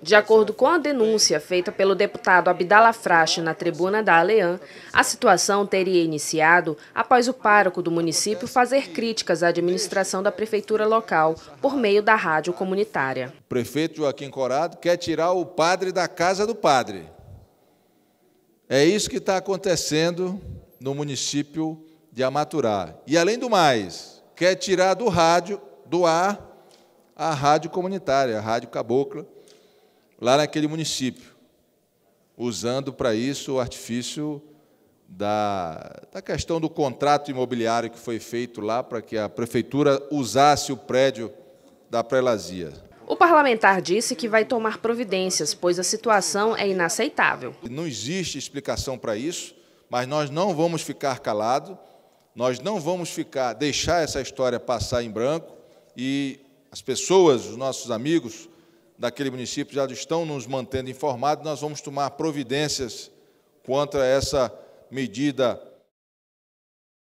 De acordo com a denúncia feita pelo deputado Abdala Frache na tribuna da Alean, a situação teria iniciado após o pároco do município fazer críticas à administração da prefeitura local por meio da rádio comunitária. O prefeito Joaquim Corado quer tirar o padre da casa do padre. É isso que está acontecendo no município de Amaturá. E, além do mais, quer tirar do rádio, do ar, a rádio comunitária, a rádio cabocla, lá naquele município, usando para isso o artifício da, da questão do contrato imobiliário que foi feito lá para que a prefeitura usasse o prédio da prelazia. O parlamentar disse que vai tomar providências, pois a situação é inaceitável. Não existe explicação para isso, mas nós não vamos ficar calados, nós não vamos ficar deixar essa história passar em branco e as pessoas, os nossos amigos daquele município já estão nos mantendo informados, nós vamos tomar providências contra essa medida